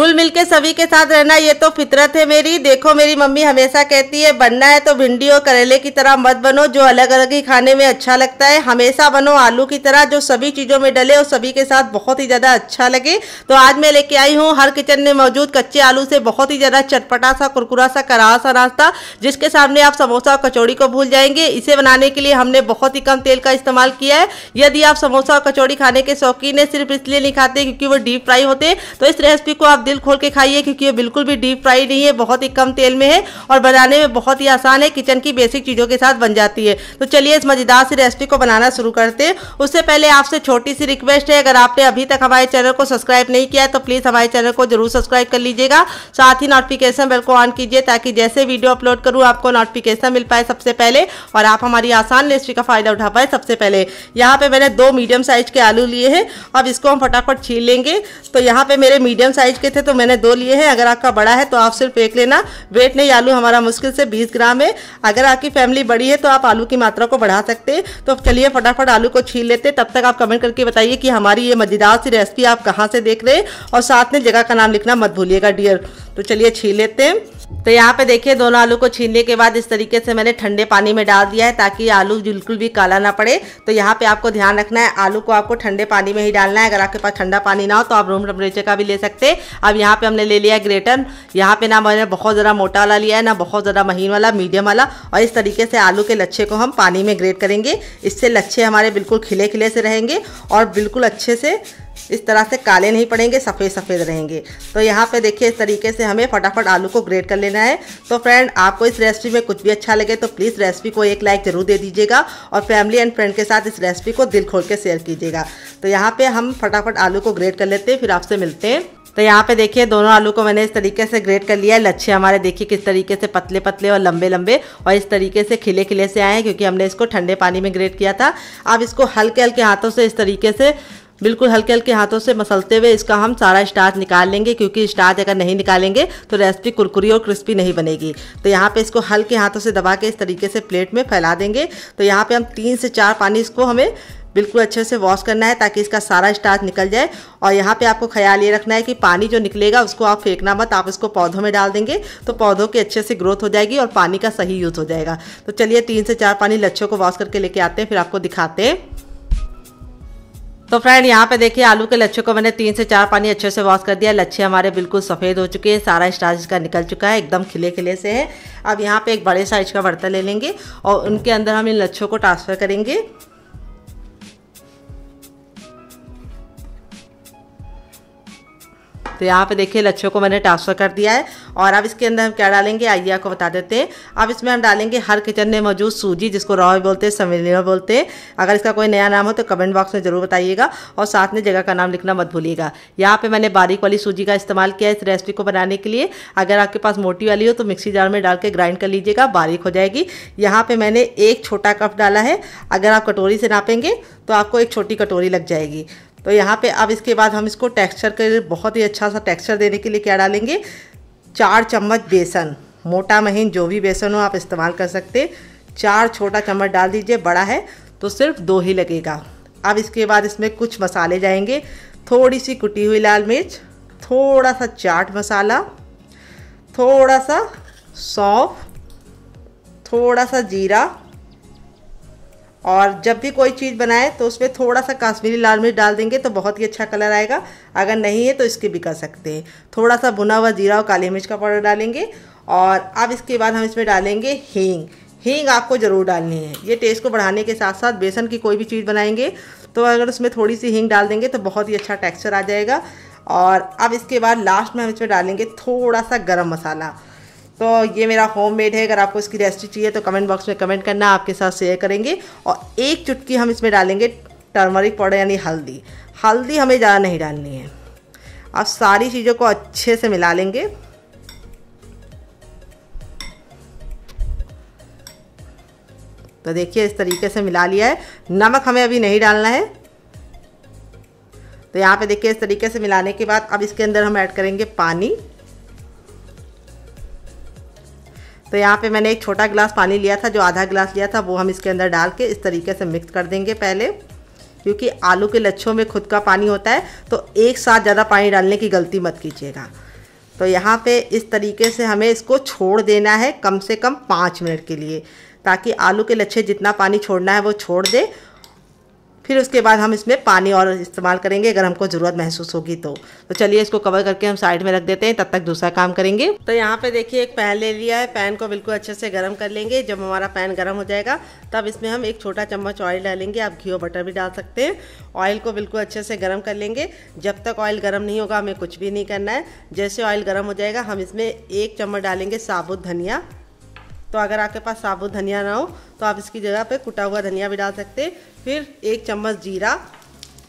घुल मिल के सभी के साथ रहना ये तो फितरत है मेरी देखो मेरी मम्मी हमेशा कहती है बनना है तो भिंडी और करेले की तरह मत बनो जो अलग अलग ही खाने में अच्छा लगता है हमेशा बनो आलू की तरह जो सभी चीज़ों में डले और सभी के साथ बहुत ही ज़्यादा अच्छा लगे तो आज मैं लेके आई हूँ हर किचन में मौजूद कच्चे आलू से बहुत ही ज़्यादा चटपटा सा कुरकुरा सा करा सा नाश्ता जिसके सामने आप समोसा और कचौड़ी को भूल जाएंगे इसे बनाने के लिए हमने बहुत ही कम तेल का इस्तेमाल किया है यदि आप समोसा और कचौड़ी खाने के शौकीन है सिर्फ इसलिए नहीं खाते क्योंकि वो डीप फ्राई होते तो इस रेसिपी को आप दिल खोल के खाइए क्योंकि ये बिल्कुल भी डीप फ्राई नहीं है बहुत ही कम तेल में है और बनाने में बहुत ही आसान है किचन की बेसिक चीज़ों के साथ बन जाती है तो चलिए इस मज़ेदार सी रेसिपी को बनाना शुरू करते हैं उससे पहले आपसे छोटी सी रिक्वेस्ट है अगर आपने अभी तक हमारे चैनल को सब्सक्राइब नहीं किया है तो प्लीज़ हमारे चैनल को जरूर सब्सक्राइब कर लीजिएगा साथ ही नोटिफिकेशन बेल को ऑन कीजिए ताकि जैसे वीडियो अपलोड करूँ आपको नोटिफिकेशन मिल पाए सबसे पहले और आप हमारी आसान रेसिपी का फ़ायदा उठा पाए सबसे पहले यहाँ पर मैंने दो मीडियम साइज़ के आलू लिए हैं अब इसको हम फटाफट छील लेंगे तो यहाँ पर मेरे मीडियम साइज़ के थे तो मैंने दो लिए हैं अगर आपका बड़ा है तो आप सिर्फ एक लेना वेट नहीं आलू हमारा मुश्किल से बीस ग्राम है अगर आपकी फैमिली बड़ी है तो आप आलू की मात्रा को बढ़ा सकते हैं तो चलिए फटाफट आलू को छीन लेते तब तक आप कमेंट करके बताइए कि हमारी ये मजेदार सी रेसिपी आप कहाँ से देख रहे हैं और साथ में जगह का नाम लिखना मत भूलिएगा डियर तो चलिए छीन लेते हैं तो यहाँ पे देखिए दोनों आलू को छीनने के बाद इस तरीके से मैंने ठंडे पानी में डाल दिया है ताकि आलू बिल्कुल भी काला ना पड़े तो यहाँ पे आपको ध्यान रखना है आलू को आपको ठंडे पानी में ही डालना है अगर आपके पास ठंडा पानी ना हो तो आप रूम टेम्परेचर का भी ले सकते अब यहाँ पे हमने ले लिया है ग्रेटर यहाँ पे ना मैंने बहुत ज़्यादा मोटा वाला लिया है ना बहुत ज़्यादा महीन वाला मीडियम वाला और इस तरीके से आलू के लच्छे को हम पानी में ग्रेट करेंगे इससे लच्छे हमारे बिल्कुल खिले खिले से रहेंगे और बिल्कुल अच्छे से इस तरह से काले नहीं पड़ेंगे सफ़ेद सफ़ेद रहेंगे तो यहाँ पे देखिए इस तरीके से हमें फटाफट आलू को ग्रेट कर लेना है तो फ्रेंड आपको इस रेसिपी में कुछ भी अच्छा लगे तो प्लीज़ रेसिपी को एक लाइक ज़रूर दे दीजिएगा और फैमिली एंड फ्रेंड के साथ इस रेसिपी को दिल खोल के शेयर कीजिएगा तो यहाँ पर हम फटाफट आलू को ग्रेट कर लेते हैं फिर आपसे मिलते हैं तो यहाँ पे देखिए दोनों आलू को मैंने इस तरीके से ग्रेट कर लिया है लच्छे हमारे देखिए किस तरीके से पतले पतले और लंबे लंबे और इस तरीके से खिले खिले से आए हैं क्योंकि हमने इसको ठंडे पानी में ग्रेट किया था अब इसको हल्के हल्के हाथों से इस तरीके से बिल्कुल हल्के हल्के हाथों से मसलते हुए इसका हम सारा स्टार्च निकाल लेंगे क्योंकि स्टार्च अगर नहीं निकालेंगे तो रेसिपी कुरकुरी और क्रिस्पी नहीं बनेगी तो यहाँ पे इसको हल्के हाथों से दबा के इस तरीके से प्लेट में फैला देंगे तो यहाँ पे हम तीन से चार पानी इसको हमें बिल्कुल अच्छे से वॉश करना है ताकि इसका सारा स्टार्च निकल जाए और यहाँ पे आपको ख्याल ये रखना है कि पानी जो निकलेगा उसको आप फेंकना मत आप इसको पौधों में डाल देंगे तो पौधों की अच्छे से ग्रोथ हो जाएगी और पानी का सही यूज़ हो जाएगा तो चलिए तीन से चार पानी लच्छों को वॉश करके लेके आते हैं फिर आपको दिखाते हैं तो फ्रेंड यहाँ पे देखिए आलू के लच्छे को मैंने तीन से चार पानी अच्छे से वॉश कर दिया लच्छे हमारे बिल्कुल सफ़ेद हो चुके हैं सारा स्टार्च का निकल चुका है एकदम खिले खिले से है अब यहाँ पे एक बड़े साइज का बर्तन ले लेंगे और उनके अंदर हम इन लच्छों को ट्रांसफ़र करेंगे तो यहाँ पे देखिए लच्छों को मैंने ट्रांसफ़र कर दिया है और अब इसके अंदर हम क्या डालेंगे आइए आपको बता देते हैं अब इसमें हम डालेंगे हर किचन में मौजूद सूजी जिसको रॉ बोलते हैं समीलिनो बोलते हैं अगर इसका कोई नया नाम हो तो कमेंट बॉक्स में ज़रूर बताइएगा और साथ में जगह का नाम लिखना मत भूलिएगा यहाँ पर मैंने बारीक वाली सूजी का इस्तेमाल किया इस रेसिपी को बनाने के लिए अगर आपके पास मोटी वाली हो तो मिक्सी जार में डाल के ग्राइंड कर लीजिएगा बारीक हो जाएगी यहाँ पर मैंने एक छोटा कप डाला है अगर आप कटोरी से नापेंगे तो आपको एक छोटी कटोरी लग जाएगी तो यहाँ पे अब इसके बाद हम इसको टेक्सचर के बहुत ही अच्छा सा टेक्सचर देने के लिए क्या डालेंगे चार चम्मच बेसन मोटा महीन जो भी बेसन हो आप इस्तेमाल कर सकते चार छोटा चम्मच डाल दीजिए बड़ा है तो सिर्फ दो ही लगेगा अब इसके बाद इसमें कुछ मसाले जाएंगे थोड़ी सी कुटी हुई लाल मिर्च थोड़ा सा चाट मसाला थोड़ा सा सौंफ थोड़ा सा जीरा और जब भी कोई चीज़ बनाए तो उसमें थोड़ा सा काश्मीरी लाल मिर्च डाल देंगे तो बहुत ही अच्छा कलर आएगा अगर नहीं है तो इसके भी कर सकते हैं थोड़ा सा भुना हुआ जीरा और काली मिर्च का पाउडर डालेंगे और अब इसके बाद हम इसमें डालेंगे हींग हींग आपको ज़रूर डालनी है ये टेस्ट को बढ़ाने के साथ साथ बेसन की कोई भी चीज़ बनाएंगे तो अगर उसमें थोड़ी सी हींग डाल देंगे तो बहुत ही अच्छा टेक्स्चर आ जाएगा और अब इसके बाद लास्ट में हम इसमें डालेंगे थोड़ा सा गर्म मसाला तो ये मेरा होम मेड है अगर आपको इसकी रेसिपी चाहिए तो कमेंट बॉक्स में कमेंट करना आपके साथ शेयर करेंगे और एक चुटकी हम इसमें डालेंगे टर्मरिक पाउडर यानी हल्दी हल्दी हमें ज़्यादा नहीं डालनी है आप सारी चीज़ों को अच्छे से मिला लेंगे तो देखिए इस तरीके से मिला लिया है नमक हमें अभी नहीं डालना है तो यहाँ पे देखिए इस तरीके से मिलाने के बाद अब इसके अंदर हम ऐड करेंगे पानी तो यहाँ पे मैंने एक छोटा गिलास पानी लिया था जो आधा गिलास लिया था वो हम इसके अंदर डाल के इस तरीके से मिक्स कर देंगे पहले क्योंकि आलू के लच्छों में खुद का पानी होता है तो एक साथ ज़्यादा पानी डालने की गलती मत कीजिएगा तो यहाँ पे इस तरीके से हमें इसको छोड़ देना है कम से कम पाँच मिनट के लिए ताकि आलू के लच्छे जितना पानी छोड़ना है वो छोड़ दे फिर उसके बाद हम इसमें पानी और इस्तेमाल करेंगे अगर हमको ज़रूरत महसूस होगी तो तो चलिए इसको कवर करके हम साइड में रख देते हैं तब तक दूसरा काम करेंगे तो यहाँ पे देखिए एक पैन ले लिया है पैन को बिल्कुल अच्छे से गर्म कर लेंगे जब हमारा पैन गर्म हो जाएगा तब इसमें हम एक छोटा चम्मच ऑयल डालेंगे आप घी और बटर भी डाल सकते हैं ऑयल को बिल्कुल अच्छे से गर्म कर लेंगे जब तक ऑयल गर्म नहीं होगा हमें कुछ भी नहीं करना है जैसे ऑयल गर्म हो जाएगा हम इसमें एक चम्मच डालेंगे साबुत धनिया तो अगर आपके पास साबुत धनिया ना हो तो आप इसकी जगह पे कुटा हुआ धनिया भी डाल सकते फिर एक चम्मच जीरा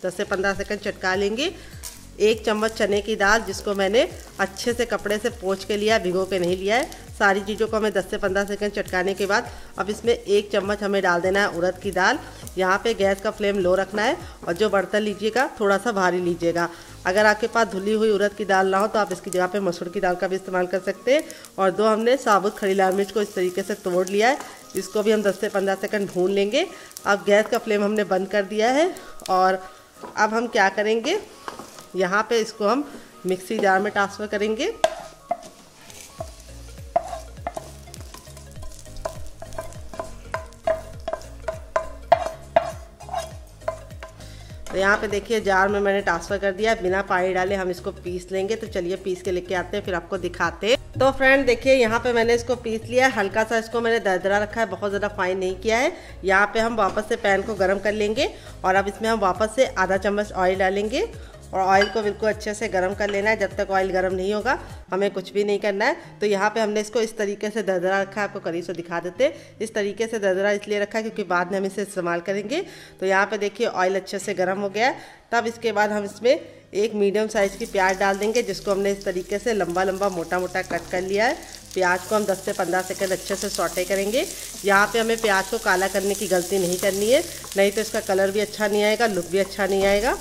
दस से पंद्रह सेकंड चटका लेंगे एक चम्मच चने की दाल जिसको मैंने अच्छे से कपड़े से पोछ के लिया भिगो के नहीं लिया है सारी चीज़ों को हमें 10 से 15 सेकंड चटकाने के बाद अब इसमें एक चम्मच हमें डाल देना है उड़द की दाल यहाँ पे गैस का फ्लेम लो रखना है और जो बर्तन लीजिएगा थोड़ा सा भारी लीजिएगा अगर आपके पास धुली हुई उड़द की दाल ना हो तो आप इसकी जगह पे मसूर की दाल का भी इस्तेमाल कर सकते हैं और दो हमने साबुत खड़ी लाल मिर्च को इस तरीके से तोड़ लिया है इसको भी हम 10 से 15 सेकंड भून लेंगे अब गैस का फ्लेम हमने बंद कर दिया है और अब हम क्या करेंगे यहाँ पर इसको हम मिक्सी जार में ट्रांसफ़र करेंगे तो यहाँ पे देखिए जार में मैंने ट्रांसफ़र कर दिया बिना पानी डाले हम इसको पीस लेंगे तो चलिए पीस के लेके आते हैं फिर आपको दिखाते हैं तो फ्रेंड देखिए यहाँ पे मैंने इसको पीस लिया है हल्का सा इसको मैंने दरदरा रखा है बहुत ज़्यादा फाइन नहीं किया है यहाँ पे हम वापस से पैन को गर्म कर लेंगे और अब इसमें हम वापस से आधा चम्मच ऑयल डालेंगे और ऑयल को बिल्कुल अच्छे से गर्म कर लेना है जब तक ऑयल गर्म नहीं होगा हमें कुछ भी नहीं करना है तो यहाँ पे हमने इसको इस तरीके से दरदरा रखा है आपको करीब से दिखा देते इस तरीके से दरदरा इसलिए रखा है क्योंकि बाद में हम इसे इस्तेमाल करेंगे तो यहाँ पर देखिए ऑयल अच्छे से गर्म हो गया है तब इसके बाद हम इसमें एक मीडियम साइज़ की प्याज डाल देंगे जिसको हमने इस तरीके से लंबा लंबा मोटा मोटा कट कर लिया है प्याज को हम 10 से 15 सेकंड अच्छे से सौटे करेंगे यहाँ पे हमें प्याज को काला करने की गलती नहीं करनी है नहीं तो इसका कलर भी अच्छा नहीं आएगा लुक भी अच्छा नहीं आएगा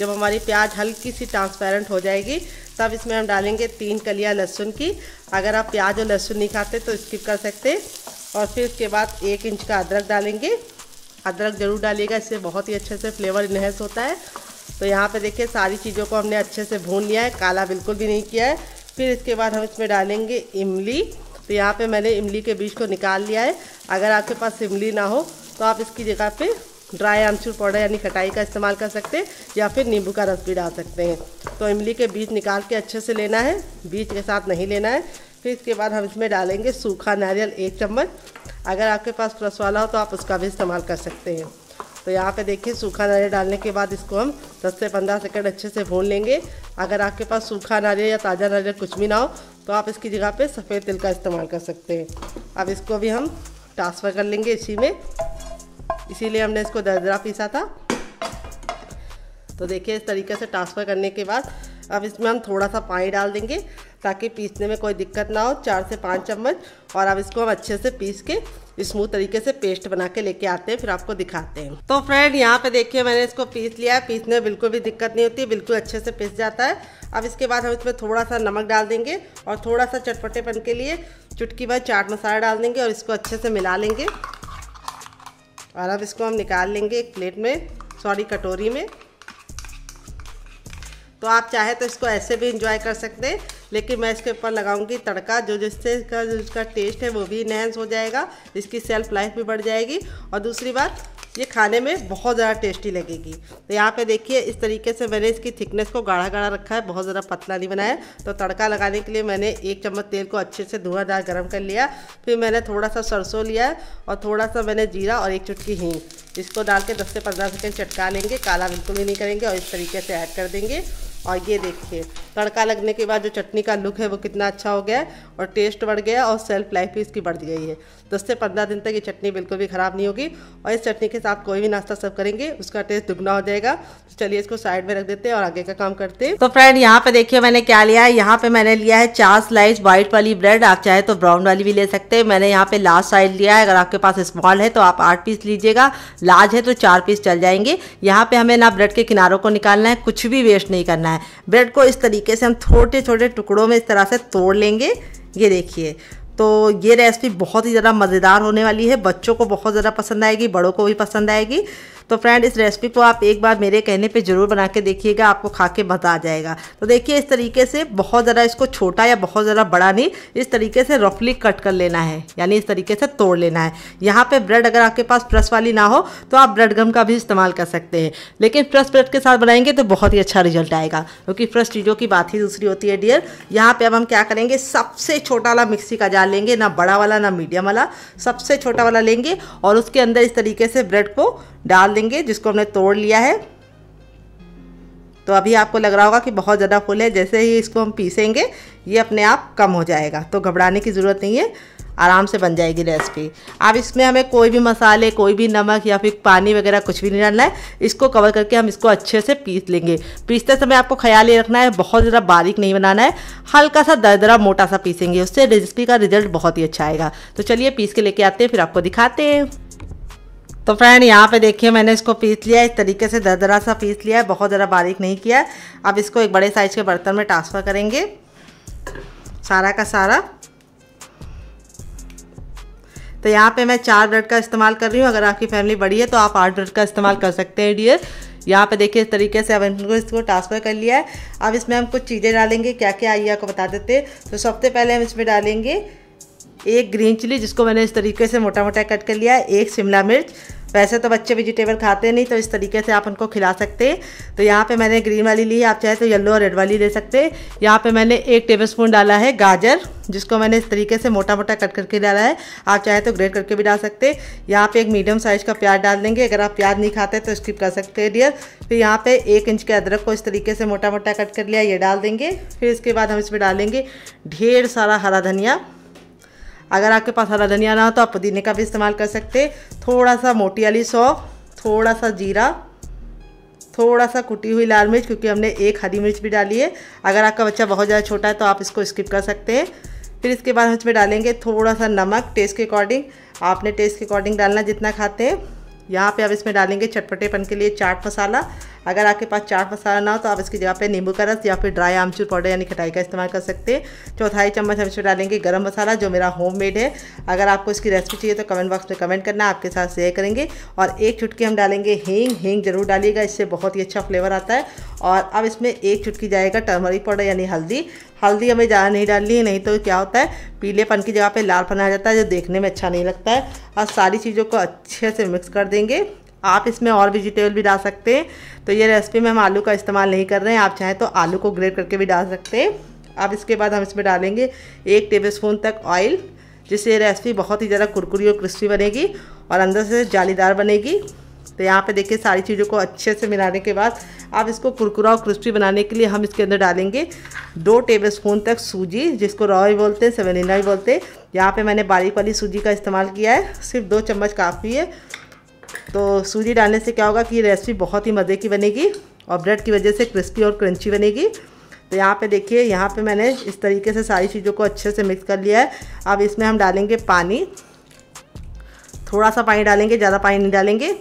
जब हमारी प्याज हल्की सी ट्रांसपेरेंट हो जाएगी तब इसमें हम डालेंगे तीन कलियां लहसुन की अगर आप प्याज और लहसुन नहीं खाते तो स्किप कर सकते और फिर इसके बाद एक इंच का अदरक डालेंगे अदरक ज़रूर डालिएगा इससे बहुत ही अच्छे से फ्लेवर इन्हेंस होता है तो यहाँ पे देखिए सारी चीज़ों को हमने अच्छे से भून लिया है काला बिल्कुल भी नहीं किया है फिर इसके बाद हम इसमें डालेंगे इमली तो यहाँ पे मैंने इमली के बीज को निकाल लिया है अगर आपके पास इमली ना हो तो आप इसकी जगह पे ड्राई आमचूर पाउडर यानी खटाई का इस्तेमाल कर सकते हैं या फिर नींबू का रस भी डाल सकते हैं तो इमली के बीज निकाल के अच्छे से लेना है बीज के साथ नहीं लेना है फिर इसके बाद हम इसमें डालेंगे सूखा नारियल एक चम्मच अगर आपके पास रस वाला हो तो आप उसका भी इस्तेमाल कर सकते हैं तो यहाँ पे देखिए सूखा नारियल डालने के बाद इसको हम 10 से 15 सेकंड अच्छे से भून लेंगे अगर आपके पास सूखा नारियल या ताज़ा नारियल कुछ भी ना हो तो आप इसकी जगह पे सफ़ेद तिल का इस्तेमाल कर सकते हैं अब इसको भी हम ट्रांसफ़र कर लेंगे इसी में इसीलिए हमने इसको दरदरा पीसा था तो देखिए इस तरीके से ट्रांसफ़र करने के बाद अब इसमें हम थोड़ा सा पानी डाल देंगे ताकि पीसने में कोई दिक्कत ना हो चार से पाँच चम्मच और अब इसको हम अच्छे से पीस के स्मूथ तरीके से पेस्ट बना के लेके आते हैं फिर आपको दिखाते हैं तो फ्रेंड यहाँ पे देखिए मैंने इसको पीस लिया है पीसने में बिल्कुल भी दिक्कत नहीं होती बिल्कुल अच्छे से पीस जाता है अब इसके बाद हम इसमें थोड़ा सा नमक डाल देंगे और थोड़ा सा चटपटेपन के लिए चुटकी भर चाट मसाला डाल देंगे और इसको अच्छे से मिला लेंगे और अब इसको हम निकाल लेंगे एक प्लेट में सॉरी कटोरी में तो आप चाहे तो इसको ऐसे भी इंजॉय कर सकते हैं लेकिन मैं इसके ऊपर लगाऊंगी तड़का जो जिससे इसका जो इसका टेस्ट है वो भी इन्हेंस हो जाएगा इसकी सेल्फ लाइफ भी बढ़ जाएगी और दूसरी बात ये खाने में बहुत ज़्यादा टेस्टी लगेगी तो यहाँ पे देखिए इस तरीके से मैंने इसकी थिकनेस को गाढ़ा गाढ़ा रखा है बहुत ज़्यादा पतला नहीं बनाया तो तड़का लगाने के लिए मैंने एक चम्मच तेल को अच्छे से धुआंधार गर्म कर लिया फिर मैंने थोड़ा सा सरसों लिया है और थोड़ा सा मैंने जीरा और एक चुटकी हींग इसको डाल के दस से पंद्रह सेकेंड चटका लेंगे काला बिल्कुल भी नहीं करेंगे और इस तरीके से ऐड कर देंगे और ये देखिए तड़का लगने के बाद जो चटनी का लुक है वो कितना अच्छा हो गया है और टेस्ट बढ़ गया और सेल्फ लाइफ भी इसकी बढ़ गई है दस से पंद्रह दिन तक ये चटनी बिल्कुल भी ख़राब नहीं होगी और इस चटनी के साथ कोई भी नाश्ता सर्व करेंगे उसका टेस्ट दुगना हो जाएगा तो चलिए इसको साइड में रख देते हैं और आगे का काम करते हैं तो फ्रेंड यहाँ पे देखिए मैंने क्या लिया है यहाँ पे मैंने लिया है चार स्लाइस व्हाइट वाली ब्रेड आप चाहे तो ब्राउन वाली भी ले सकते हैं मैंने यहाँ पे लार्ज साइज लिया है अगर आपके पास स्मॉल है तो आप आठ पीस लीजिएगा लार्ज है तो चार पीस चल जाएंगे यहाँ पे हमें ना ब्रेड के किनारों को निकालना है कुछ भी वेस्ट नहीं करना है ब्रेड को इस तरीके से हम छोटे छोटे टुकड़ों में इस तरह से तोड़ लेंगे ये देखिए तो ये रेसिपी बहुत ही ज़्यादा मज़ेदार होने वाली है बच्चों को बहुत ज़्यादा पसंद आएगी बड़ों को भी पसंद आएगी तो फ्रेंड इस रेसिपी को आप एक बार मेरे कहने पे ज़रूर बना के देखिएगा आपको खा के बता आ जाएगा तो देखिए इस तरीके से बहुत ज़रा इसको छोटा या बहुत ज़रा बड़ा नहीं इस तरीके से रफली कट कर लेना है यानी इस तरीके से तोड़ लेना है यहाँ पर ब्रेड अगर आपके पास प्रेस वाली ना हो तो आप ब्रेड गम का भी इस्तेमाल कर सकते हैं लेकिन फ्रेश ब्रेड के साथ बनाएंगे तो बहुत ही अच्छा रिजल्ट आएगा क्योंकि फ्रस चीज़ों की बात ही दूसरी होती है डियर यहाँ पर अब हम क्या करेंगे सबसे छोटा वाला मिक्सी का जाल लेंगे ना बड़ा वाला ना मीडियम वाला सबसे छोटा वाला लेंगे और उसके अंदर इस तरीके से ब्रेड को डाल देंगे जिसको हमने तोड़ लिया है तो अभी आपको लग रहा होगा कि बहुत ज़्यादा फूल है जैसे ही इसको हम पीसेंगे ये अपने आप कम हो जाएगा तो घबराने की ज़रूरत नहीं है आराम से बन जाएगी रेसिपी अब इसमें हमें कोई भी मसाले कोई भी नमक या फिर पानी वगैरह कुछ भी नहीं डालना है इसको कवर करके हम इसको अच्छे से पीस लेंगे पीसते समय आपको ख्याल ये रखना है बहुत ज़्यादा बारीक नहीं बनाना है हल्का सा दरदरा मोटा सा पीसेंगे उससे रेसिपी का रिजल्ट बहुत ही अच्छा आएगा तो चलिए पीस के लेके आते हैं फिर आपको दिखाते हैं तो फ्रेंड यहाँ पे देखिए मैंने इसको पीस लिया इस तरीके से दरदरा सा पीस लिया है बहुत ज़रा बारीक नहीं किया है अब इसको एक बड़े साइज़ के बर्तन में ट्रांसफ़र करेंगे सारा का सारा तो यहाँ पे मैं चार ब्रेड का इस्तेमाल कर रही हूँ अगर आपकी फैमिली बड़ी है तो आप आठ ब्रेड का इस्तेमाल कर सकते हैं डियर यहाँ पे देखिए इस तरीके से अब इनको इसको ट्रांसफ़र कर लिया है अब इसमें हम कुछ चीज़ें डालेंगे क्या क्या आइए आपको बता देते तो सबसे पहले हम इसमें डालेंगे एक ग्रीन चिली जिसको मैंने इस तरीके से मोटा मोटा कट कर लिया है एक शिमला मिर्च वैसे तो बच्चे वेजिटेबल खाते नहीं तो इस तरीके से आप उनको खिला सकते हैं तो यहाँ पे मैंने ग्रीन वाली ली है आप चाहे तो येलो और रेड वाली ले सकते हैं यहाँ पे मैंने एक टेबलस्पून डाला है गाजर जिसको मैंने इस तरीके से मोटा मोटा कट करके डाला है आप चाहे तो ग्रेट करके भी डाल सकते यहाँ पे एक मीडियम साइज़ का प्याज डाल देंगे अगर आप प्याज नहीं खाते तो स्किप कर सकते हैं डियर फिर यहाँ पर एक इंच के अदरक को इस तरीके से मोटा मोटा कट कर लिया ये डाल देंगे फिर इसके बाद हम इसमें डालेंगे ढेर सारा हरा धनिया अगर आपके पास हरा धनिया ना हो तो आप पुदीने का भी इस्तेमाल कर सकते थोड़ा सा मोटी वाली सौंफ थोड़ा सा जीरा थोड़ा सा कुटी हुई लाल मिर्च क्योंकि हमने एक हरी मिर्च भी डाली है अगर आपका बच्चा बहुत ज़्यादा छोटा है तो आप इसको स्किप कर सकते हैं फिर इसके बाद हम इसमें डालेंगे थोड़ा सा नमक टेस्ट के अकॉर्डिंग आपने टेस्ट के अकॉर्डिंग डालना जितना खाते हैं यहाँ पे अब इसमें डालेंगे चटपटेपन के लिए चाट मसाला अगर आपके पास चाट मसाला ना हो तो आप इसकी जगह पे नींबू का रस या फिर ड्राई आमचूर पाउडर यानी खटाई का इस्तेमाल कर सकते हैं चौथाई चम्मच हम इसमें डालेंगे गर्म मसाला जो मेरा होम मेड है अगर आपको इसकी रेसिपी चाहिए तो कमेंट बॉक्स में कमेंट करना आपके साथ शेयर करेंगे और एक चुटकी हम डालेंगे हींग हींग जरूर डालिएगा इससे बहुत ही अच्छा फ्लेवर आता है और अब इसमें एक चुटकी जाएगा टर्मरिक पाउडर यानी हल्दी हल्दी हमें ज़्यादा नहीं डालनी है नहीं तो क्या होता है पीलेपन की जगह पे लालपन आ जाता है जो देखने में अच्छा नहीं लगता है और सारी चीज़ों को अच्छे से मिक्स कर देंगे आप इसमें और वेजिटेबल भी डाल सकते हैं तो ये रेसिपी में हम आलू का इस्तेमाल नहीं कर रहे हैं आप चाहें तो आलू को ग्रेट करके भी डाल सकते हैं अब इसके बाद हम इसमें डालेंगे एक स्पून तक ऑयल जिससे ये रेसिपी बहुत ही ज़्यादा कुरकुरी और क्रिस्पी बनेगी और अंदर से जालीदार बनेगी तो यहाँ पे देखिए सारी चीज़ों को अच्छे से मिलाने के बाद अब इसको कुरकुरा और क्रिस्पी बनाने के लिए हम इसके अंदर डालेंगे दो टेबल स्पून तक सूजी जिसको रॉ भी बोलते हैं सेवेलिना भी बोलते हैं यहाँ पे मैंने बारीक वाली सूजी का इस्तेमाल किया है सिर्फ दो चम्मच काफ़ी है तो सूजी डालने से क्या होगा कि ये रेसिपी बहुत ही मज़े की बनेगी और ब्रेड की वजह से क्रिस्पी और क्रंची बनेगी तो यहाँ पे देखिए यहाँ पे मैंने इस तरीके से सारी चीज़ों को अच्छे से मिक्स कर लिया है अब इसमें हम डालेंगे पानी थोड़ा सा पानी डालेंगे ज़्यादा पानी नहीं डालेंगे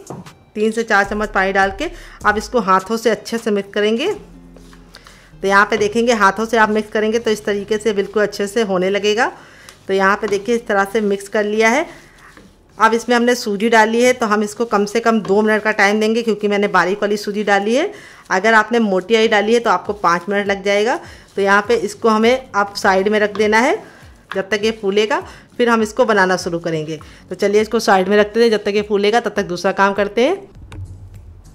तीन से चार चम्मच पानी डाल के आप इसको हाथों से अच्छे से मिक्स करेंगे तो यहाँ पे देखेंगे हाथों से आप मिक्स करेंगे तो इस तरीके से बिल्कुल अच्छे से होने लगेगा तो यहाँ पे देखिए इस तरह से मिक्स कर लिया है अब इसमें हमने सूजी डाली है तो हम इसको कम से कम दो मिनट का टाइम देंगे क्योंकि मैंने बारीक वाली सूजी डाली है अगर आपने मोटी आई डाली है तो आपको पाँच मिनट लग जाएगा तो यहाँ पे इसको हमें आप साइड में रख देना है जब तक ये फूलेगा फिर हम इसको बनाना शुरू करेंगे तो चलिए इसको साइड में रखते थे जब तक ये फूलेगा तब तक दूसरा काम करते हैं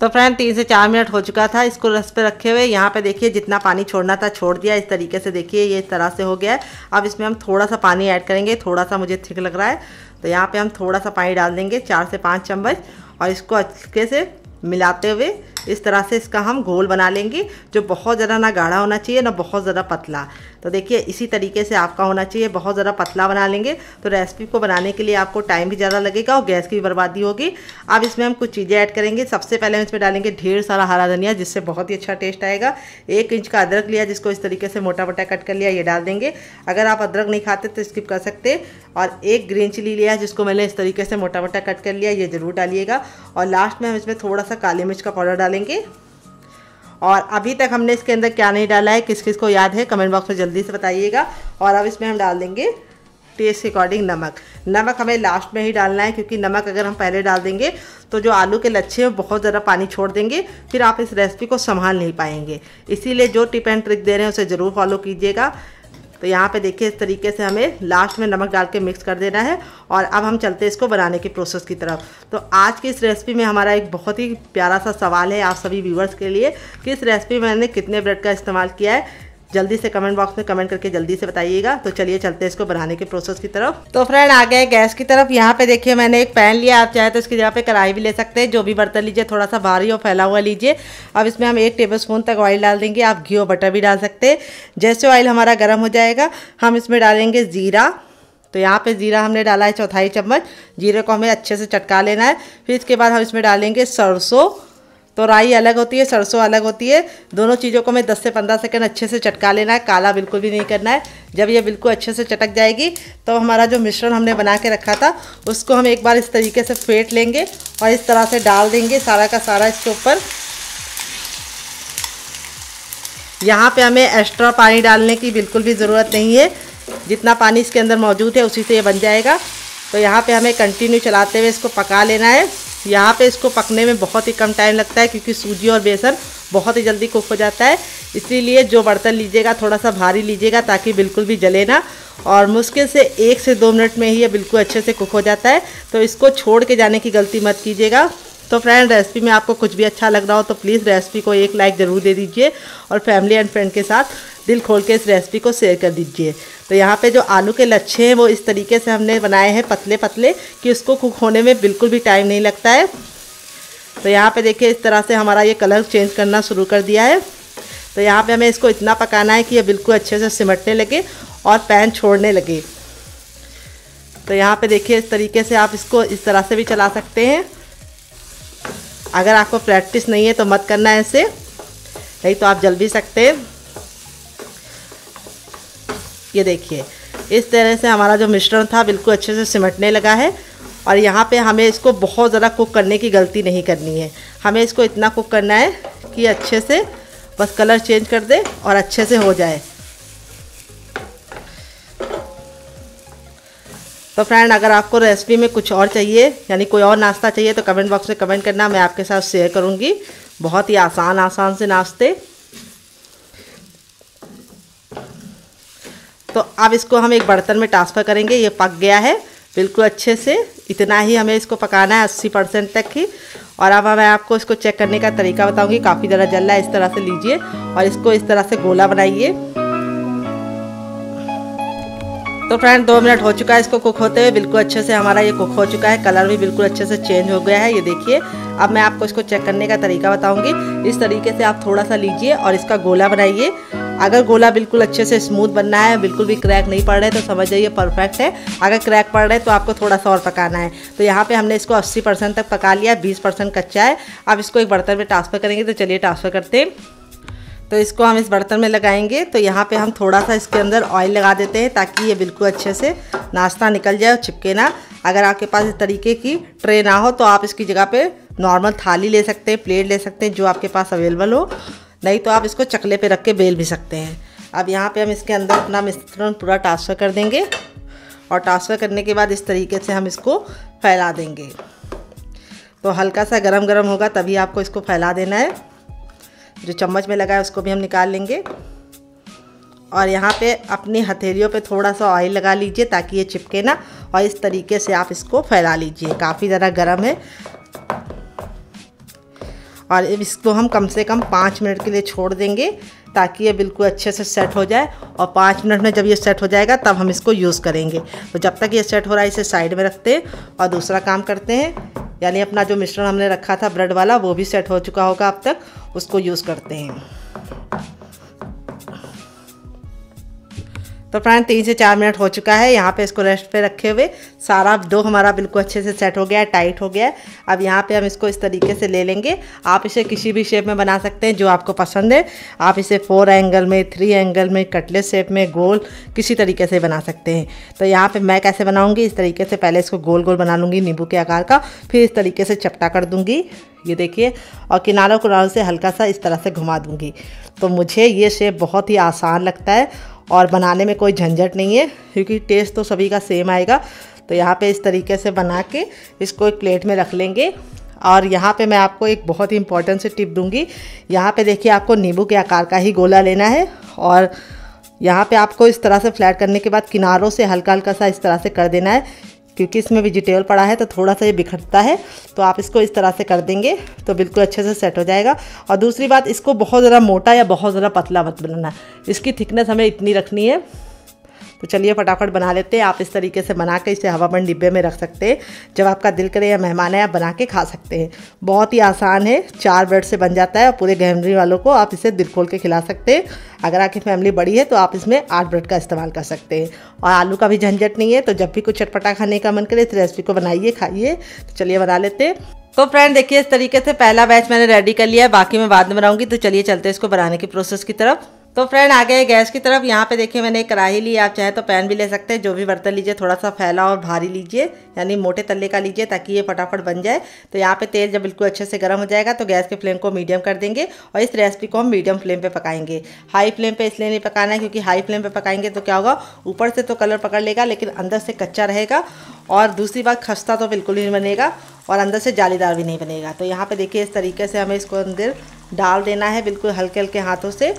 तो फ्रेंड तीन से चार मिनट हो चुका था इसको रस पे रखे हुए यहाँ पे देखिए जितना पानी छोड़ना था छोड़ दिया इस तरीके से देखिए ये इस तरह से हो गया है अब इसमें हम थोड़ा सा पानी ऐड करेंगे थोड़ा सा मुझे थिक लग रहा है तो यहाँ पे हम थोड़ा सा पानी डाल देंगे चार से पाँच चम्मच और इसको अच्छे से मिलाते हुए इस तरह से इसका हम घोल बना लेंगे जो बहुत ज़्यादा ना गाढ़ा होना चाहिए ना बहुत ज़्यादा पतला तो देखिए इसी तरीके से आपका होना चाहिए बहुत ज़्यादा पतला बना लेंगे तो रेसिपी को बनाने के लिए आपको टाइम भी ज़्यादा लगेगा और गैस की भी बर्बादी होगी अब इसमें हम कुछ चीज़ें ऐड करेंगे सबसे पहले हम इसमें डालेंगे ढेर सारा हरा धनिया जिससे बहुत ही अच्छा टेस्ट आएगा एक इंच का अदरक लिया जिसको इस तरीके से मोटा मोटा कट कर लिया ये डाल देंगे अगर आप अदरक नहीं खाते तो स्किप कर सकते और एक ग्रीन चिली लिया जिसको मैंने इस तरीके से मोटा मोटा कट कर लिया ये ज़रूर डालिएगा और लास्ट में हम इसमें थोड़ा सा काली मिर्च का पाउडर डालेंगे डालेंगे और अभी तक हमने इसके अंदर क्या नहीं डाला है किस किस को याद है कमेंट बॉक्स में जल्दी से बताइएगा और अब इसमें हम डाल देंगे टेस्ट अकॉर्डिंग नमक नमक हमें लास्ट में ही डालना है क्योंकि नमक अगर हम पहले डाल देंगे तो जो आलू के लच्छे हैं बहुत ज़्यादा पानी छोड़ देंगे फिर आप इस रेसिपी को संभाल नहीं पाएंगे इसीलिए जो टिप एंड ट्रिक दे रहे हैं उसे ज़रूर फॉलो कीजिएगा तो यहाँ पे देखिए इस तरीके से हमें लास्ट में नमक डाल के मिक्स कर देना है और अब हम चलते हैं इसको बनाने के प्रोसेस की तरफ तो आज की इस रेसिपी में हमारा एक बहुत ही प्यारा सा सवाल है आप सभी व्यूवर्स के लिए कि इस रेसिपी में मैंने कितने ब्रेड का इस्तेमाल किया है जल्दी से कमेंट बॉक्स में कमेंट करके जल्दी से बताइएगा तो चलिए चलते हैं इसको बनाने के प्रोसेस की तरफ तो फ्रेंड आ गए गैस की तरफ यहाँ पे देखिए मैंने एक पैन लिया आप चाहे तो इसकी जगह पे कढ़ाई भी ले सकते हैं जो भी बर्तन लीजिए थोड़ा सा भारी और फैला हुआ लीजिए अब इसमें हम एक टेबल स्पून तक ऑयल डाल देंगे आप घी और बटर भी डाल सकते हैं जैसे ऑयल हमारा गर्म हो जाएगा हम इसमें डालेंगे ज़ीरा तो यहाँ पे जीरा हमने डाला है चौथाई चम्मच जीरे को हमें अच्छे से चटका लेना है फिर इसके बाद हम इसमें डालेंगे सरसों तो राई अलग होती है सरसों अलग होती है दोनों चीज़ों को हमें 10 से 15 सेकंड अच्छे से चटका लेना है काला बिल्कुल भी नहीं करना है जब ये बिल्कुल अच्छे से चटक जाएगी तो हमारा जो मिश्रण हमने बना के रखा था उसको हम एक बार इस तरीके से फेंट लेंगे और इस तरह से डाल देंगे सारा का सारा इसके ऊपर यहाँ पर हमें एक्स्ट्रा पानी डालने की बिल्कुल भी ज़रूरत नहीं है जितना पानी इसके अंदर मौजूद है उसी से ये बन जाएगा तो यहाँ पर हमें कंटिन्यू चलाते हुए इसको पका लेना है यहाँ पे इसको पकने में बहुत ही कम टाइम लगता है क्योंकि सूजी और बेसन बहुत ही जल्दी कुक हो जाता है इसीलिए जो बर्तन लीजिएगा थोड़ा सा भारी लीजिएगा ताकि बिल्कुल भी जले ना और मुश्किल से एक से दो मिनट में ही ये बिल्कुल अच्छे से कुक हो जाता है तो इसको छोड़ के जाने की गलती मत कीजिएगा तो फ्रेंड रेसिपी में आपको कुछ भी अच्छा लग रहा हो तो प्लीज़ रेसिपी को एक लाइक ज़रूर दे दीजिए और फैमिली एंड फ्रेंड के साथ दिल खोल के इस रेसिपी को शेयर कर दीजिए तो यहाँ पे जो आलू के लच्छे हैं वो इस तरीके से हमने बनाए हैं पतले पतले कि उसको कुक होने में बिल्कुल भी टाइम नहीं लगता है तो यहाँ पे देखिए इस तरह से हमारा ये कलर चेंज करना शुरू कर दिया है तो यहाँ पे हमें इसको इतना पकाना है कि ये बिल्कुल अच्छे से सिमटने लगे और पैन छोड़ने लगे तो यहाँ पे देखिए इस तरीके से आप इसको इस तरह से भी चला सकते हैं अगर आपको प्रैक्टिस नहीं है तो मत करना ऐसे नहीं तो आप जल भी सकते हैं ये देखिए इस तरह से हमारा जो मिश्रण था बिल्कुल अच्छे से सिमटने लगा है और यहाँ पे हमें इसको बहुत ज़्यादा कुक करने की गलती नहीं करनी है हमें इसको इतना कुक करना है कि अच्छे से बस कलर चेंज कर दे और अच्छे से हो जाए तो फ्रेंड अगर आपको रेसिपी में कुछ और चाहिए यानी कोई और नाश्ता चाहिए तो कमेंट बॉक्स में कमेंट करना मैं आपके साथ शेयर करूँगी बहुत ही आसान आसान से नाश्ते तो अब इसको हम एक बर्तन में ट्रांसफ़र करेंगे ये पक गया है बिल्कुल अच्छे से इतना ही हमें इसको पकाना है अस्सी परसेंट तक ही और अब मैं आपको इसको चेक करने का तरीका बताऊंगी काफ़ी ज़रा जल रहा है इस तरह से लीजिए और इसको इस तरह से गोला बनाइए तो फ्रेंड दो मिनट हो चुका है इसको कुक होते हुए बिल्कुल अच्छे से हमारा ये कुक हो चुका है कलर भी बिल्कुल अच्छे से चेंज हो गया है ये देखिए अब मैं आपको इसको चेक करने का तरीका बताऊंगी इस तरीके से आप थोड़ा सा लीजिए और इसका गोला बनाइए अगर गोला बिल्कुल अच्छे से स्मूथ बनना है बिल्कुल भी क्रैक नहीं पड़ रहे तो समझ जाइए परफेक्ट है अगर क्रैक पड़ रहे तो आपको थोड़ा सा और पकाना है तो यहाँ पे हमने इसको 80 परसेंट तक पका लिया 20 परसेंट कच्चा है अब इसको एक बर्तन में ट्रांसफ़र करेंगे तो चलिए ट्रांसफ़र करते हैं तो इसको हम इस बर्तन में लगाएंगे तो यहाँ पे हम थोड़ा सा इसके अंदर ऑयल लगा देते हैं ताकि ये बिल्कुल अच्छे से नाश्ता निकल जाए और चिपके ना अगर आपके पास इस तरीके की ट्रे ना हो तो आप इसकी जगह पे नॉर्मल थाली ले सकते हैं प्लेट ले सकते हैं जो आपके पास अवेलेबल हो नहीं तो आप इसको चकले पे रख के बेल भी सकते हैं अब यहाँ पे हम इसके अंदर अपना मिश्रण पूरा ट्रांसफ़र कर देंगे और ट्रांसफ़र करने के बाद इस तरीके से हम इसको फैला देंगे तो हल्का सा गरम गरम होगा तभी आपको इसको फैला देना है जो चम्मच में लगा है उसको भी हम निकाल लेंगे और यहाँ पे अपनी हथेलियों पे थोड़ा सा ऑयल लगा लीजिए ताकि ये चिपके ना और इस तरीके से आप इसको फैला लीजिए काफ़ी ज़्यादा गर्म है और इसको हम कम से कम पाँच मिनट के लिए छोड़ देंगे ताकि ये बिल्कुल अच्छे से सेट हो जाए और पाँच मिनट में जब ये सेट हो जाएगा तब हम इसको यूज़ करेंगे तो जब तक ये सेट हो रहा है इसे साइड में रखते हैं और दूसरा काम करते हैं यानी अपना जो मिश्रण हमने रखा था ब्रेड वाला वो भी सेट हो चुका होगा अब तक उसको यूज़ करते हैं तो फ्रेंड तीन से चार मिनट हो चुका है यहाँ पे इसको रेस्ट पे रखे हुए सारा दो हमारा बिल्कुल अच्छे से सेट हो गया है टाइट हो गया है अब यहाँ पे हम इसको इस तरीके से ले लेंगे आप इसे किसी भी शेप में बना सकते हैं जो आपको पसंद है आप इसे फोर एंगल में थ्री एंगल में कटले शेप में गोल किसी तरीके से बना सकते हैं तो यहाँ पर मैं कैसे बनाऊँगी इस तरीके से पहले इसको गोल गोल बना लूँगी नींबू के आकार का फिर इस तरीके से चपटा कर दूँगी ये देखिए और किनारों किनारों से हल्का सा इस तरह से घुमा दूँगी तो मुझे ये शेप बहुत ही आसान लगता है और बनाने में कोई झंझट नहीं है क्योंकि टेस्ट तो सभी का सेम आएगा तो यहाँ पे इस तरीके से बना के इसको एक प्लेट में रख लेंगे और यहाँ पे मैं आपको एक बहुत ही इंपॉर्टेंट से टिप दूंगी यहाँ पे देखिए आपको नींबू के आकार का ही गोला लेना है और यहाँ पे आपको इस तरह से फ्लैट करने के बाद किनारों से हल्का हल्का सा इस तरह से कर देना है क्योंकि इसमें वेजिटेबल पड़ा है तो थोड़ा सा ये बिखरता है तो आप इसको इस तरह से कर देंगे तो बिल्कुल अच्छे से सेट हो जाएगा और दूसरी बात इसको बहुत ज़रा मोटा या बहुत ज़रा पतला मत बनाना इसकी थिकनेस हमें इतनी रखनी है तो चलिए फटाफट बना लेते हैं आप इस तरीके से बना के इसे हवाबंद डिब्बे में रख सकते हैं जब आपका दिल करे या मेहमान है आप बना के खा सकते हैं बहुत ही आसान है चार ब्रेड से बन जाता है और पूरे गहमरी वालों को आप इसे दिल खोल के खिला सकते हैं अगर आपकी फैमिली बड़ी है तो आप इसमें आठ ब्रेड का इस्तेमाल कर सकते हैं और आलू का भी झंझट नहीं है तो जब भी कुछ चटपटा खाने का मन करे इस रेसिपी को बनाइए खाइए तो चलिए बना लेते हैं तो फ्रेंड देखिए इस तरीके से पहला बैच मैंने रेडी कर लिया है बाकी मैं बाद में बनाऊंगी तो चलिए चलते हैं इसको बनाने की प्रोसेस की तरफ तो फ्रेंड आ गए गैस की तरफ यहाँ पे देखिए मैंने एक कढ़ाई ली आप चाहे तो पैन भी ले सकते हैं जो भी बर्तन लीजिए थोड़ा सा फैला और भारी लीजिए यानी मोटे तले का लीजिए ताकि ये फटाफट बन जाए तो यहाँ पे तेल जब बिल्कुल अच्छे से गर्म हो जाएगा तो गैस के फ्लेम को मीडियम कर देंगे और इस रेसिपी को हम मीडियम फ्लेम पर पकाएंगे हाई फ्लेम पर इसलिए नहीं पकाना है क्योंकि हाई फ्लेम पर पकाएंगे तो क्या होगा ऊपर से तो कलर पकड़ लेगा लेकिन अंदर से कच्चा रहेगा और दूसरी बात खस्ता तो बिल्कुल नहीं बनेगा और अंदर से जालीदार भी नहीं बनेगा तो यहाँ पर देखिए इस तरीके से हमें इसको अंदर डाल देना है बिल्कुल हल्के हल्के हाथों से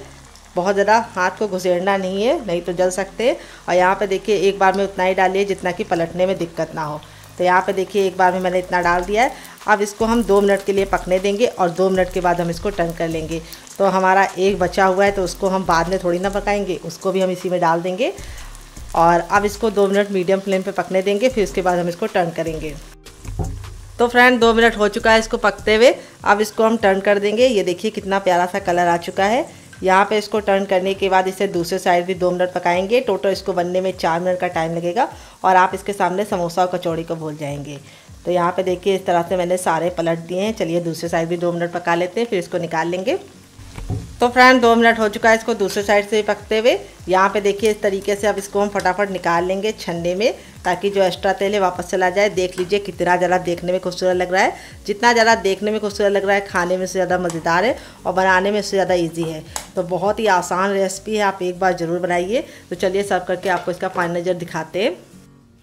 बहुत ज़्यादा हाथ को घुसेड़ना नहीं है नहीं तो जल सकते और यहाँ पे देखिए एक बार में उतना ही डालिए जितना कि पलटने में दिक्कत ना हो तो यहाँ पे देखिए एक बार में मैंने इतना डाल दिया है अब इसको हम दो मिनट के लिए पकने देंगे और दो मिनट के बाद हम इसको टर्न कर लेंगे तो हमारा एक बचा हुआ है तो उसको हम बाद में थोड़ी ना पकाएंगे उसको भी हम इसी में डाल देंगे और अब इसको दो मिनट मीडियम फ्लेम पे पकने देंगे फिर उसके बाद हम इसको टर्न करेंगे तो फ्रेंड दो मिनट हो चुका है इसको पकते हुए अब इसको हम टर्न कर देंगे ये देखिए कितना प्यारा सा कलर आ चुका है यहाँ पे इसको टर्न करने के बाद इसे दूसरे साइड भी दो मिनट पकाएंगे टोटल इसको बनने में चार मिनट का टाइम लगेगा और आप इसके सामने समोसा और कचौड़ी को भूल जाएंगे तो यहाँ पे देखिए इस तरह से मैंने सारे पलट दिए हैं चलिए दूसरे साइड भी दो मिनट पका लेते हैं फिर इसको निकाल लेंगे तो फ्रेंड दो मिनट हो चुका है इसको दूसरे साइड से पकते हुए यहाँ पे देखिए इस तरीके से अब इसको हम फटाफट निकाल लेंगे छन्ने में ताकि जो एक्स्ट्रा तेल है वापस चला जाए देख लीजिए कितना ज़्यादा देखने में खूबसूरत लग रहा है जितना ज़्यादा देखने में खूबसूरत लग रहा है खाने में उससे ज़्यादा मज़ेदार है और बनाने में उससे ज़्यादा ईजी है तो बहुत ही आसान रेसिपी है आप एक बार ज़रूर बनाइए तो चलिए सर्व करके आपको इसका फाइनल रिजल्ट दिखाते हैं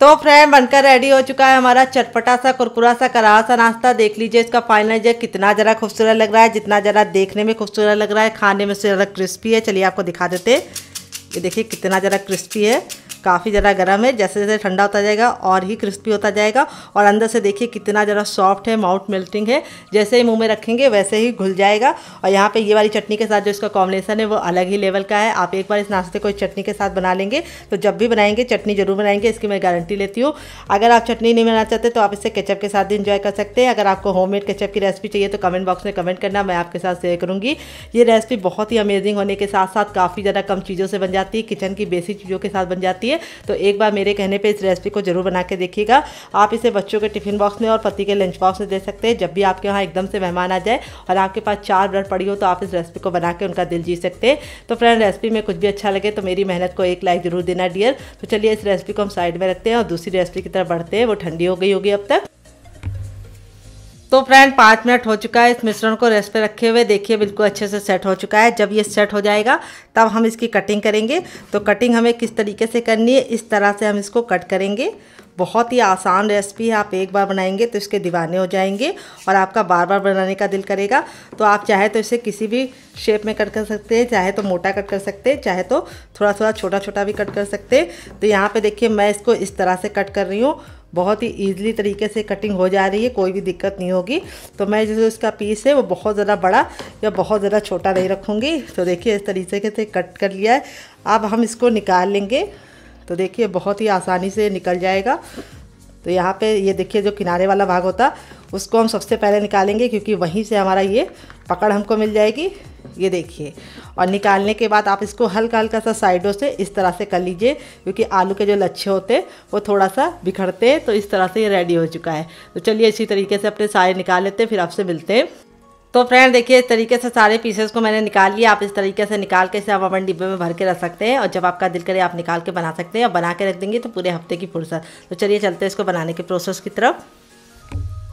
तो फ्रेंड बनकर रेडी हो चुका है हमारा चटपटा सा कुरकुरा सा करा सा नाश्ता देख लीजिए इसका फाइनल जो कितना ज़रा खूबसूरत लग रहा है जितना ज़रा देखने में खूबसूरत लग रहा है खाने में उससे ज़्यादा क्रिस्पी है चलिए आपको दिखा देते ये देखिए कितना ज़रा क्रिस्पी है काफ़ी ज़रा गर्म है जैसे जैसे ठंडा होता जाएगा और ही क्रिस्पी होता जाएगा और अंदर से देखिए कितना ज़रा सॉफ्ट है माउथ मेल्टिंग है जैसे ही मुँह में रखेंगे वैसे ही घुल जाएगा और यहाँ पर ये वाली चटनी के साथ जो इसका कॉम्बिनेसन है वो अलग ही लेवल का है आप एक बार इस नाश्ते को इस चटनी के साथ बना लेंगे तो जब भी बनाएंगे चटनी ज़रूर बनाएंगे इसकी मैं गारंटी लेती हूँ अगर आप चटनी नहीं बनाना चाहते तो आप इसे केचप के साथ भी इंजॉय कर सकते हैं अगर आपको होम मेड केचप की रेसिपी चाहिए तो कमेंट बॉक्स में कमेंट करना मैं आपके साथ शेयर करूँगी ये रेसिपी बहुत ही अमेजिंग होने के साथ साथ काफ़ी ज़्यादा कम चीज़ों से बन जाती है किचन की बेसिक चीज़ों के साथ बन जाती है चाहिए तो एक बार मेरे कहने पर इस रेसिपी को ज़रूर बना के देखिएगा आप इसे बच्चों के टिफिन बॉक्स में और पति के लंच बॉक्स में दे सकते हैं जब भी आपके यहाँ एकदम से मेहमान आ जाए और आपके पास चार ब्रेड पड़ी हो तो आप इस रेसिपी को बना के उनका दिल जी सकते हैं तो फ्रेंड रेसिपी में कुछ भी अच्छा लगे तो मेरी मेहनत को एक लाइक ज़रूर देना डियर तो चलिए इस रेसिपी को हम साइड में रखते हैं और दूसरी रेसिपी की तरफ बढ़ते हैं वो ठंडी हो गई होगी अब तक तो फ्रेंड पाँच मिनट हो चुका है इस मिश्रण को रेस्ट पे रखे हुए देखिए बिल्कुल अच्छे से सेट हो चुका है जब ये सेट हो जाएगा तब हम इसकी कटिंग करेंगे तो कटिंग हमें किस तरीके से करनी है इस तरह से हम इसको कट करेंगे बहुत ही आसान रेसिपी है आप एक बार बनाएंगे तो इसके दीवाने हो जाएंगे और आपका बार बार बनाने का दिल करेगा तो आप चाहे तो इसे किसी भी शेप में कट कर सकते हैं चाहे तो मोटा कट कर सकते हैं चाहे तो थोड़ा थोड़ा छोटा छोटा भी कट कर सकते हैं तो यहाँ पे देखिए मैं इसको इस तरह से कट कर रही हूँ बहुत ही ईजिली तरीके से कटिंग हो जा रही है कोई भी दिक्कत नहीं होगी तो मैं जो इसका पीस है वो बहुत ज़्यादा बड़ा या बहुत ज़्यादा छोटा नहीं रखूँगी तो देखिए इस तरीके से कट कर लिया है अब हम इसको निकाल लेंगे तो देखिए बहुत ही आसानी से निकल जाएगा तो यहाँ पे ये देखिए जो किनारे वाला भाग होता उसको हम सबसे पहले निकालेंगे क्योंकि वहीं से हमारा ये पकड़ हमको मिल जाएगी ये देखिए और निकालने के बाद आप इसको हल्का हल्का सा साइडों से इस तरह से कर लीजिए क्योंकि आलू के जो लच्छे होते हैं वो थोड़ा सा बिखरते हैं तो इस तरह से ये रेडी हो चुका है तो चलिए इसी तरीके से अपने सारे निकाल लेते हैं फिर आपसे मिलते हैं तो फ्रेंड देखिए इस तरीके से सारे पीसेस को मैंने निकाल लिया आप इस तरीके से निकाल के इसे आप अपन डिब्बे में भर के रख सकते हैं और जब आपका दिल करे आप निकाल के बना सकते हैं और बना के रख देंगे तो पूरे हफ्ते की फुर्सत तो चलिए चलते हैं इसको बनाने के प्रोसेस की तरफ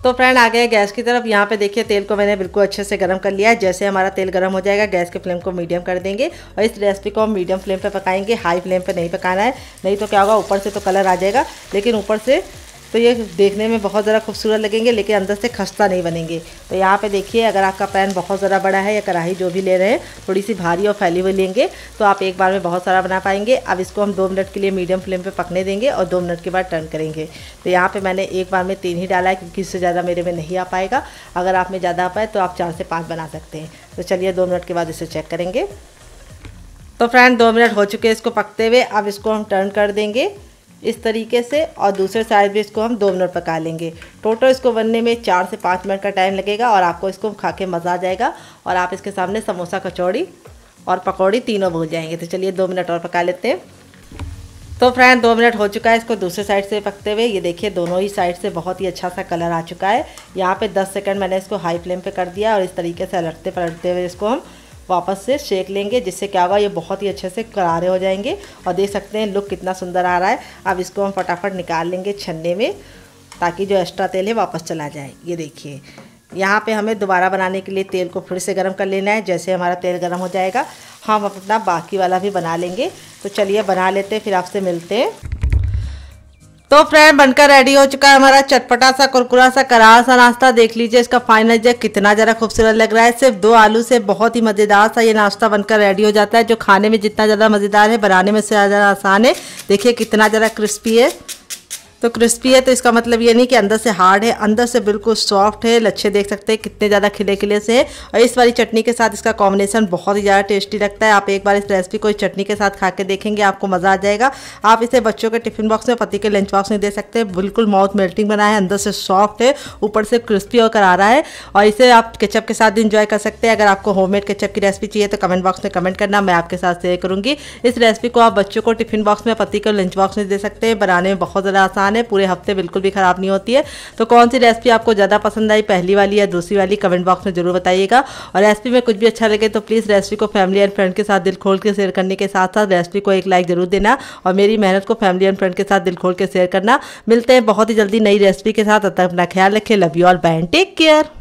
तो फ्रेंड आ गए गैस की तरफ यहाँ पे देखिए तेल को मैंने बिल्कुल अच्छे से गर्म कर लिया है जैसे हमारा तेल गर्म हो जाएगा गैस के फ्लेम को मीडियम कर देंगे और इस रेसिपी को हम मीडियम फ्लेम पे पकाएंगे हाई फ्लेम पे नहीं पकाना है नहीं तो क्या होगा ऊपर से तो कलर आ जाएगा लेकिन ऊपर से तो ये देखने में बहुत ज़रा खूबसूरत लगेंगे लेकिन अंदर से खस्ता नहीं बनेंगे तो यहाँ पे देखिए अगर आपका पैन बहुत ज़रा बड़ा है या कढ़ाई जो भी ले रहे हैं थोड़ी सी भारी और फैली हुई लेंगे तो आप एक बार में बहुत सारा बना पाएंगे अब इसको हम दो मिनट के लिए मीडियम फ्लेम पर पकने देंगे और दो मिनट के बाद टर्न करेंगे तो यहाँ पर मैंने एक बार में तीन ही डाला है क्योंकि इससे ज़्यादा मेरे में नहीं आ पाएगा अगर आप में ज़्यादा आ पाए तो आप चार से पाँच बना सकते हैं तो चलिए दो मिनट के बाद इसे चेक करेंगे तो फ्रेंड दो मिनट हो चुके हैं इसको पकते हुए अब इसको हम टर्न कर देंगे इस तरीके से और दूसरे साइड भी इसको हम दो मिनट पका लेंगे टोटल इसको बनने में चार से पाँच मिनट का टाइम लगेगा और आपको इसको खा के मज़ा आ जाएगा और आप इसके सामने समोसा कचौड़ी और पकौड़ी तीनों भूल जाएंगे तो चलिए दो मिनट और पका लेते हैं तो फ्रेंड दो मिनट हो चुका है इसको दूसरे साइड से पकते हुए ये देखिए दोनों ही साइड से बहुत ही अच्छा सा कलर आ चुका है यहाँ पे 10 सेकंड मैंने इसको हाई फ्लेम पे कर दिया और इस तरीके से अलटते पलटते हुए इसको हम वापस से शेक लेंगे जिससे क्या होगा ये बहुत ही अच्छे से करारे हो जाएंगे और देख सकते हैं लुक कितना सुंदर आ रहा है अब इसको हम फटाफट निकाल लेंगे छन्ने में ताकि जो एक्स्ट्रा तेल है वापस चला जाए ये देखिए यहाँ पे हमें दोबारा बनाने के लिए तेल को फिर से गर्म कर लेना है जैसे हमारा तेल गर्म हो जाएगा हम अपना बाकी वाला भी बना लेंगे तो चलिए बना लेते हैं फिर आपसे मिलते हैं तो फ्रेंड बनकर रेडी हो चुका है हमारा चटपटा सा कुरकुरा सा करार सा नाश्ता देख लीजिए इसका फाइनल जो कितना ज़्यादा खूबसूरत लग रहा है सिर्फ दो आलू से बहुत ही मज़ेदार सा ये नाश्ता बनकर रेडी हो जाता है जो खाने में जितना ज़्यादा मज़ेदार है बनाने में से ज़्यादा आसान है देखिए कितना ज़्यादा क्रिस्पी है तो क्रिस्पी है तो इसका मतलब ये नहीं कि अंदर से हार्ड है अंदर से बिल्कुल सॉफ्ट है लच्छे देख सकते हैं कितने ज़्यादा खिले खिले से है और इस वाली चटनी के साथ इसका कॉम्बिनेशन बहुत ही ज़्यादा टेस्टी लगता है आप एक बार इस रेसिपी को इस चटनी के साथ खा के देखेंगे आपको मज़ा आ जाएगा आप इसे बच्चों के टिफिन बॉक्स में पति के लंच बॉक्स में दे सकते हैं बिल्कुल माउथ मेल्टिंग बना है अंदर से सॉफ्ट है ऊपर से क्रिस्पी और करारा है और इसे आप केचप के साथ इंजॉय कर सकते हैं अगर आपको होम मेड की रेसिपी चाहिए तो कमेंट बॉक्स में कमेंट करना मैं आपके साथ शेयर करूँगी इस रेसिपी को आप बच्चों को टिफिन बॉक्स में पति के लंच बॉक्स में दे सकते हैं बनाने में बहुत ज़्यादा आसान आसान है पूरे हफ्ते बिल्कुल भी ख़राब नहीं होती है तो कौन सी रेसिपी आपको ज़्यादा पसंद आई पहली वाली या दूसरी वाली कमेंट बॉक्स में जरूर बताइएगा और रेसिपी में कुछ भी अच्छा लगे तो प्लीज़ रेसिपी को फैमिली एंड फ्रेंड के साथ दिल खोल के शेयर करने के साथ साथ रेसिपी को एक लाइक ज़रूर देना और मेरी मेहनत को फैमिली एंड फ्रेंड के साथ दिल खोल के शेयर करना मिलते हैं बहुत ही जल्दी नई रेसिपी के साथ अब तक अपना ख्याल रखें love you all and take care